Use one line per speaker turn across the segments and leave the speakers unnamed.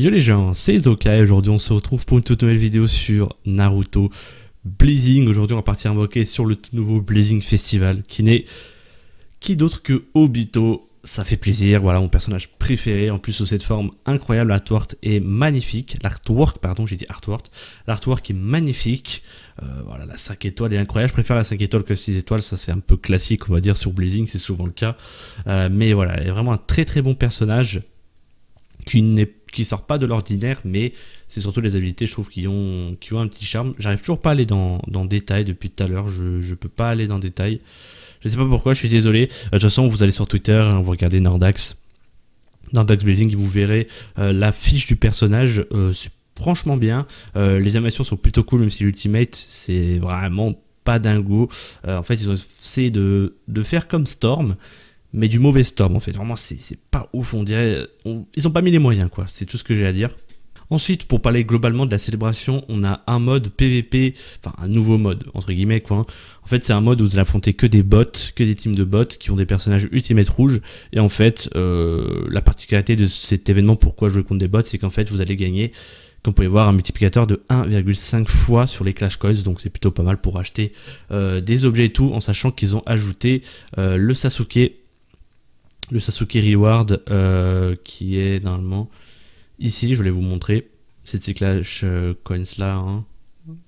Yo les gens, c'est et aujourd'hui on se retrouve pour une toute nouvelle vidéo sur Naruto Blazing. Aujourd'hui on va partir invoquer sur le nouveau Blazing Festival qui n'est qui d'autre que Obito. Ça fait plaisir, voilà mon personnage préféré, en plus sous cette forme incroyable, l'artwork est magnifique, l'artwork, pardon j'ai dit artwork, l'artwork est magnifique, euh, voilà la 5 étoiles est incroyable, je préfère la 5 étoiles que 6 étoiles, ça c'est un peu classique on va dire sur Blazing, c'est souvent le cas, euh, mais voilà, il est vraiment un très très bon personnage, qui n'est pas qui sort pas de l'ordinaire, mais c'est surtout les habilités, je trouve, qui ont, qui ont un petit charme. J'arrive toujours pas à aller dans, dans détail depuis tout à l'heure, je, je peux pas aller dans détail. Je sais pas pourquoi, je suis désolé. Euh, de toute façon, vous allez sur Twitter, hein, vous regardez Nordax. Nordax Blazing, vous verrez l'affiche euh, la fiche du personnage, euh, c'est franchement bien. les animations sont plutôt cool, même si l'ultimate, c'est vraiment pas dingo. en fait, ils ont essayé de, de faire comme Storm, mais du mauvais storm en fait. Vraiment, c'est pas ouf, on dirait. ils ont pas mis les moyens, quoi. C'est tout ce que j'ai à dire. Ensuite, pour parler globalement de la célébration, on a un mode PVP, enfin un nouveau mode, entre guillemets, quoi. En fait, c'est un mode où vous allez affronter que des bots, que des teams de bots qui ont des personnages ultimate rouges. Et en fait, euh, la particularité de cet événement, pourquoi jouer contre des bots, c'est qu'en fait, vous allez gagner comme vous pouvez voir, un multiplicateur de 1,5 fois sur les Clash Coins, donc c'est plutôt pas mal pour acheter euh, des objets et tout, en sachant qu'ils ont ajouté euh, le Sasuke le Sasuke Reward euh, qui est normalement ici. Je voulais vous montrer C'est Clash euh, Coins là. Hein.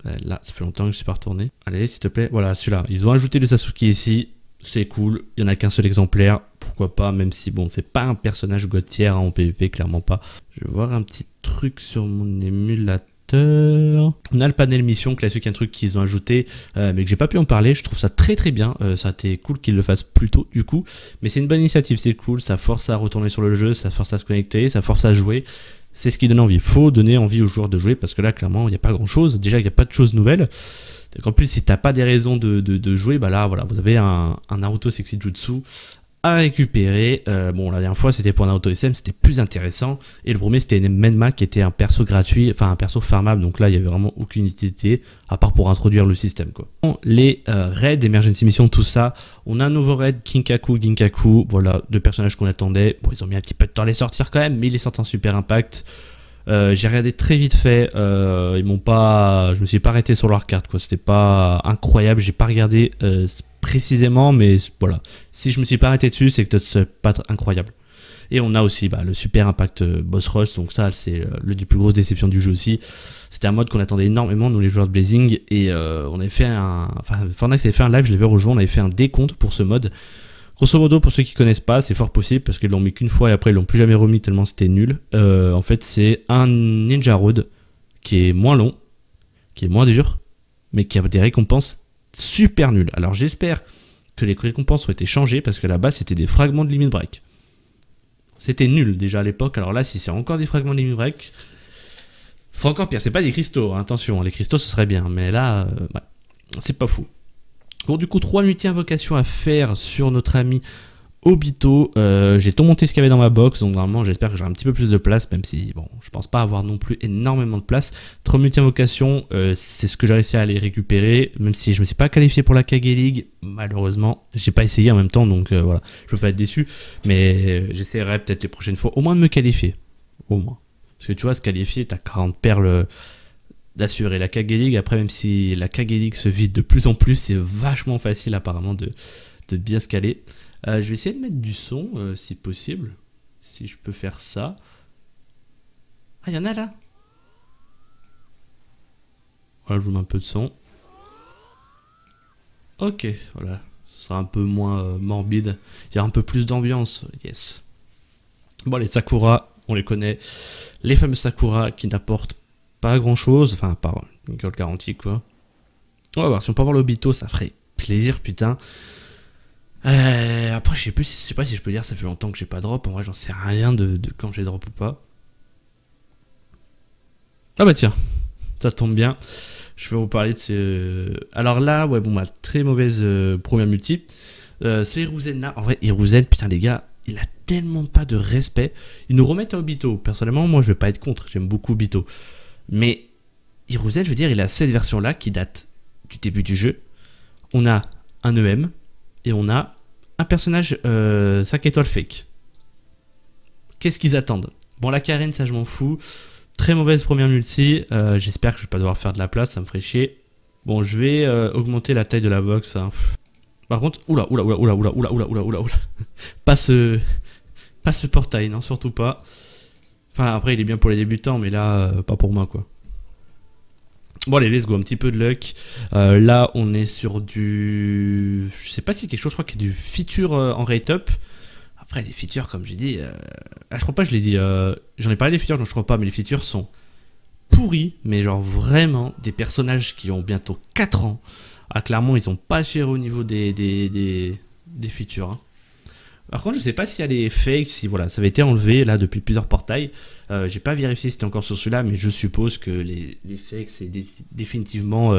Euh, là, ça fait longtemps que je suis pas retourné. Allez, s'il te plaît, voilà celui-là. Ils ont ajouté le Sasuke ici. C'est cool. Il n'y en a qu'un seul exemplaire. Pourquoi pas, même si bon, c'est pas un personnage gothière hein, en PvP, clairement pas. Je vais voir un petit truc sur mon émulateur on a le panel mission classique, un truc qu'ils ont ajouté, euh, mais que j'ai pas pu en parler. Je trouve ça très très bien. Euh, ça a été cool qu'ils le fassent plus tôt du coup. Mais c'est une bonne initiative, c'est cool. Ça force à retourner sur le jeu, ça force à se connecter, ça force à jouer. C'est ce qui donne envie. Faut donner envie aux joueurs de jouer parce que là, clairement, il n'y a pas grand chose. Déjà, il n'y a pas de choses nouvelles. En plus, si t'as pas des raisons de, jouer, bah là, voilà, vous avez un, un Naruto Sexy Jutsu à récupérer. Euh, bon, la dernière fois, c'était pour auto SM, c'était plus intéressant. Et le premier, c'était Menma, qui était un perso gratuit, enfin un perso farmable. Donc là, il n'y avait vraiment aucune utilité, à part pour introduire le système. Quoi. Les euh, raids, Emergency Mission, tout ça. On a un nouveau raid, Kinkaku, Ginkaku. Voilà, deux personnages qu'on attendait. Bon, ils ont mis un petit peu de temps à les sortir quand même, mais ils les sortent en Super Impact. Euh, j'ai regardé très vite fait. Euh, ils m'ont pas, je me suis pas arrêté sur leur carte quoi. C'était pas incroyable. J'ai pas regardé euh, précisément, mais voilà. Si je me suis pas arrêté dessus, c'est que c'est pas incroyable. Et on a aussi bah, le super impact boss rush. Donc ça, c'est l'une des plus grosses déceptions du jeu aussi. C'était un mode qu'on attendait énormément nous les joueurs de Blazing et on avait fait un, enfin Fortnite avait fait un live. Je l'avais rejoindre, On avait fait un décompte pour ce mode. Grosso modo, pour ceux qui connaissent pas, c'est fort possible parce qu'ils l'ont mis qu'une fois et après ils l'ont plus jamais remis tellement c'était nul. Euh, en fait, c'est un Ninja Road qui est moins long, qui est moins dur, mais qui a des récompenses super nulles. Alors j'espère que les récompenses ont été changées parce que là-bas c'était des fragments de Limit Break. C'était nul déjà à l'époque. Alors là, si c'est encore des fragments de Limit Break, ce sera encore pire. C'est pas des cristaux, hein, attention, hein. les cristaux ce serait bien, mais là, euh, c'est pas fou. Bon, du coup, trois multi-invocations à faire sur notre ami Obito. Euh, j'ai tout monté ce qu'il y avait dans ma box, donc normalement, j'espère que j'aurai un petit peu plus de place, même si, bon, je pense pas avoir non plus énormément de place. 3 multi-invocations, euh, c'est ce que j'ai réussi à aller récupérer, même si je me suis pas qualifié pour la Kage League. Malheureusement, j'ai pas essayé en même temps, donc euh, voilà, je peux pas être déçu, mais j'essaierai peut-être les prochaines fois au moins de me qualifier. Au moins. Parce que tu vois, se qualifier, t'as 40 perles d'assurer la KG League. Après, même si la KG League se vide de plus en plus, c'est vachement facile apparemment de, bien se caler. Euh, je vais essayer de mettre du son euh, si possible. Si je peux faire ça. Ah, il y en a là Voilà, je vous mets un peu de son. Ok, voilà. Ce sera un peu moins euh, morbide. Il y a un peu plus d'ambiance. Yes. Bon, les Sakura, on les connaît. Les fameux Sakura qui n'apportent pas grand chose, enfin pas une gueule garantie quoi. On va voir, si on peut avoir l'Obito, ça ferait plaisir putain. Euh, après je sais plus, si, je sais pas si je peux dire, ça fait longtemps que j'ai pas drop, en vrai j'en sais rien de, de quand j'ai drop ou pas. Ah bah tiens, ça tombe bien, je vais vous parler de ce... Alors là, ouais bon, ma très mauvaise euh, première multi. Euh, c'est Hiruzen là, en vrai Hiruzen, putain les gars, il a tellement pas de respect. Ils nous remettent un Obito, personnellement moi je vais pas être contre, j'aime beaucoup Obito. Mais Hiruzen, je veux dire, il a cette version-là qui date du début du jeu. On a un EM et on a un personnage euh, 5 étoiles fake. Qu'est-ce qu'ils attendent Bon, la Karen, ça je m'en fous. Très mauvaise première multi. Euh, j'espère que je vais pas devoir faire de la place, ça me ferait chier. Bon, je vais euh, augmenter la taille de la box. Hein. Par contre, oula, oula, oula, oula, oula, oula, oula, oula, oula. pas ce, pas ce portail, non, surtout pas après, il est bien pour les débutants, mais là, euh, pas pour moi, quoi. Bon allez, let's go, un petit peu de luck. Euh, là, on est sur du... Je sais pas si quelque chose, je crois qu'il y a du feature euh, en rate-up. Après, les features, comme j'ai dit... Ah, je crois pas, je l'ai dit. J'en ai parlé des features, donc je crois pas, mais les features sont pourris, mais genre vraiment des personnages qui ont bientôt 4 ans. Ah, clairement, ils sont pas chers au niveau des, des, des, des features. Hein. Par contre, je sais pas si a est fake, si voilà, ça avait été enlevé là depuis plusieurs portails. J'ai pas vérifié si c'était encore sur celui-là, mais je suppose que les, les fakes c'est définitivement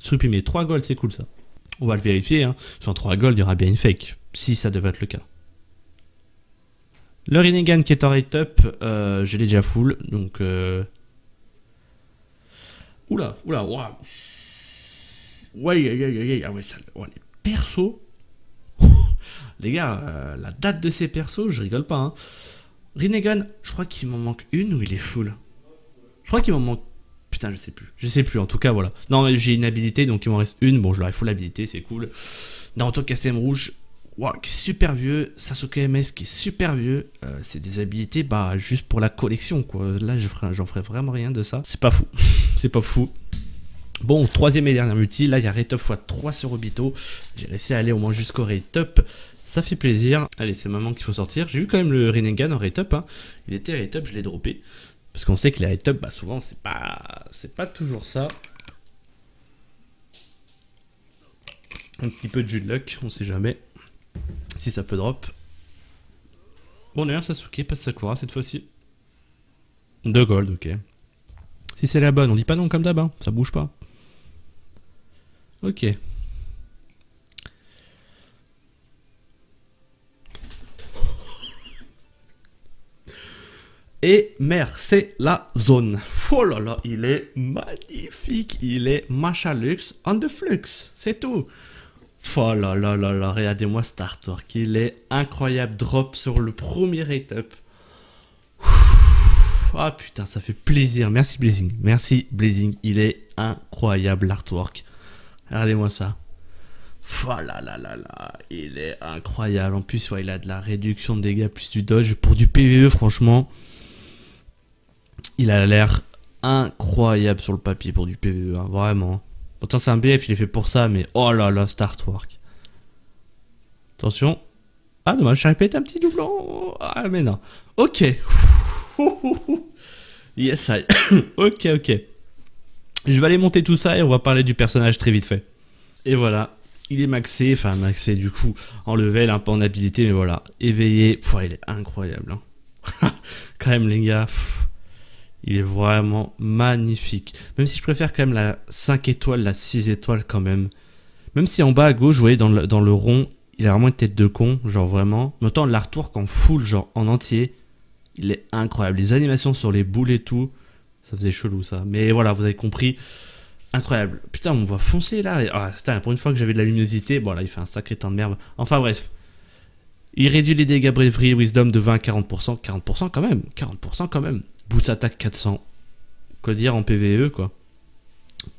supprimé. 3 golds, c'est cool ça. On va le vérifier. Hein. Sur 3 gold, il y aura bien une fake, si ça devait être le cas. Le Rinnegan qui est en rate up, je l'ai déjà full, donc. Oula, oula, waouh. Ouais, ouais, ouais, ouais, ouais, ouais, ouais, ouais, ouais, les gars, euh, la date de ces persos, je rigole pas. Hein. je crois qu'il m'en manque une ou il est full Je crois qu'il m'en manque... Putain, je sais plus. Je sais plus, en tout cas, voilà. Non, j'ai une habilité, donc il m'en reste une. Bon, je leur ai full habilité, c'est cool. Naruto Castem Rouge, wow, qui est super vieux. Sasuke MS, qui est super vieux. Euh, c'est des habilités, bah, juste pour la collection, quoi. Là, j'en ferai vraiment rien de ça. C'est pas fou. c'est pas fou. Bon, troisième et dernier multi, là il y a Rate x3 sur Obito. J'ai laissé aller au moins jusqu'au Rate ça fait plaisir. Allez, c'est maman qu'il faut sortir. J'ai eu quand même le Rinnegan en rate-up. Hein. Il était rate-up, je l'ai droppé. Parce qu'on sait que les rate-up, bah, souvent, c'est pas... c'est pas toujours ça. Un petit peu de jus de luck, on sait jamais. Si ça peut drop. Bon, d'ailleurs, Sasuke de Sakura cette fois-ci. De gold, ok. Si c'est la bonne, on dit pas non comme d'hab, hein. ça bouge pas. Ok. Et merde, c'est la zone. Oh là là, il est magnifique. Il est Machalux on the flux. C'est tout. Oh là là là là, regardez-moi Starter. Il est incroyable. Drop sur le premier hit up. oh, putain, ça fait plaisir. Merci Blazing. Merci Blazing. Il est incroyable l'artwork. Regardez-moi ça. Oh là, là, là, il est incroyable. En plus, il a de la réduction de dégâts plus du dodge pour du PVE, franchement. Il a l'air incroyable sur le papier pour du PvE, hein, vraiment. Pourtant c'est un BF, il est fait pour ça, mais oh là là, start work Attention. Ah dommage, j'ai répété un petit doublon. Ah mais non. Ok. yes, I... ok, ok. Je vais aller monter tout ça et on va parler du personnage très vite fait. Et voilà, il est maxé, enfin maxé du coup, en level, un peu en habilité, mais voilà. Éveillé, il est incroyable. Hein. Quand même les gars, il est vraiment magnifique. Même si je préfère quand même la 5 étoiles, la 6 étoiles quand même. Même si en bas à gauche, vous voyez, dans le, rond, il a vraiment une tête de con, genre vraiment. Mais autant l'artwork en full, genre en entier, il est incroyable. Les animations sur les boules et tout, ça faisait chelou ça. Mais voilà, vous avez compris. Incroyable. Putain, on voit foncer là. Ah, putain, pour une fois que j'avais de la luminosité, voilà, il fait un sacré temps de merde. Enfin bref. Il réduit les dégâts bravery wisdom de 20 à 40%. 40% quand même. 40% quand même. BOOST attaque 400. Quoi dire en PvE, quoi.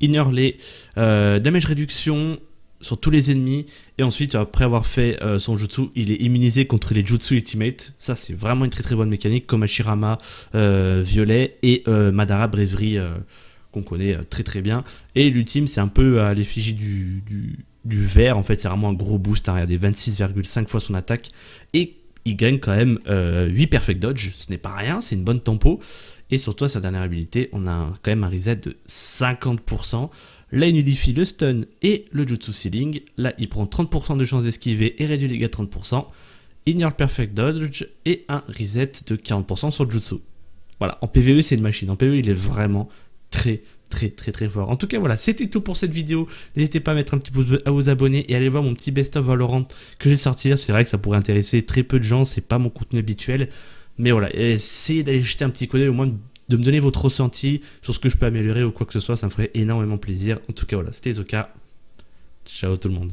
Ignore les, euh, damage réduction sur tous les ennemis. Et ensuite, après avoir fait euh, son jutsu, il est immunisé contre les jutsu ultimate. Ça, c'est vraiment une très très bonne mécanique, comme Ashirama euh, Violet et Madara Bravery, qu'on connaît très très bien. Et l'ultime, c'est un peu à l'effigie du, vert. En fait, c'est vraiment un gros boost. regardez, hein. 26,5 fois son attaque. Et il gagne quand même 8 euh, perfect dodge, ce n'est pas rien, c'est une bonne tempo. Et surtout sa dernière habilité, on a quand même un reset de 50%. Là, il nullifie le stun et le jutsu ceiling. Là, il prend 30% de chance d'esquiver et réduit les dégâts 30%. Ignore perfect dodge et un reset de 40% sur le jutsu. Voilà, en PvE, c'est une machine. En PvE, il est vraiment très très très très fort. En tout cas voilà, c'était tout pour cette vidéo. N'hésitez pas à mettre un petit pouce bleu, à vous abonner et allez aller voir mon petit best-of Valorant que j'ai sortir C'est vrai que ça pourrait intéresser très peu de gens, c'est pas mon contenu habituel. Mais voilà, essayez d'aller jeter un petit coup d'œil, au moins de me donner votre ressenti sur ce que je peux améliorer ou quoi que ce soit, ça me ferait énormément plaisir. En tout cas voilà, c'était Zoka. Ciao tout le monde.